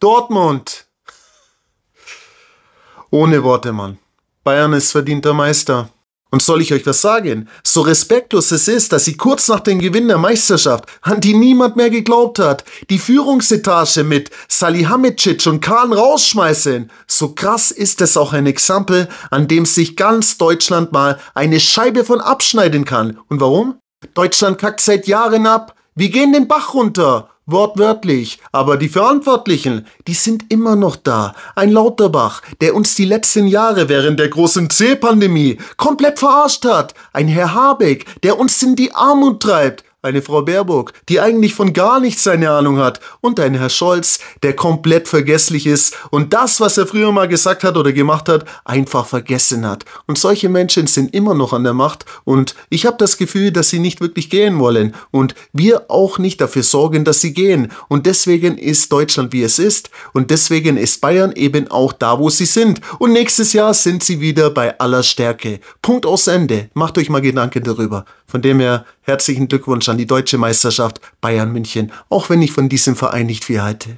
Dortmund! Ohne Worte, Mann. Bayern ist verdienter Meister. Und soll ich euch was sagen? So respektlos es ist, dass sie kurz nach dem Gewinn der Meisterschaft, an die niemand mehr geglaubt hat, die Führungsetage mit Salihamidzic und Kahn rausschmeißen, so krass ist es auch ein Exempel, an dem sich ganz Deutschland mal eine Scheibe von abschneiden kann. Und warum? Deutschland kackt seit Jahren ab. Wir gehen den Bach runter. Wortwörtlich, aber die Verantwortlichen, die sind immer noch da. Ein Lauterbach, der uns die letzten Jahre während der großen C-Pandemie komplett verarscht hat. Ein Herr Habeck, der uns in die Armut treibt eine Frau Baerbock, die eigentlich von gar nichts seine Ahnung hat, und ein Herr Scholz, der komplett vergesslich ist und das, was er früher mal gesagt hat oder gemacht hat, einfach vergessen hat. Und solche Menschen sind immer noch an der Macht und ich habe das Gefühl, dass sie nicht wirklich gehen wollen und wir auch nicht dafür sorgen, dass sie gehen. Und deswegen ist Deutschland wie es ist und deswegen ist Bayern eben auch da, wo sie sind. Und nächstes Jahr sind sie wieder bei aller Stärke. Punkt aus Ende. Macht euch mal Gedanken darüber. Von dem her Herzlichen Glückwunsch an die deutsche Meisterschaft Bayern München, auch wenn ich von diesem Verein nicht viel halte.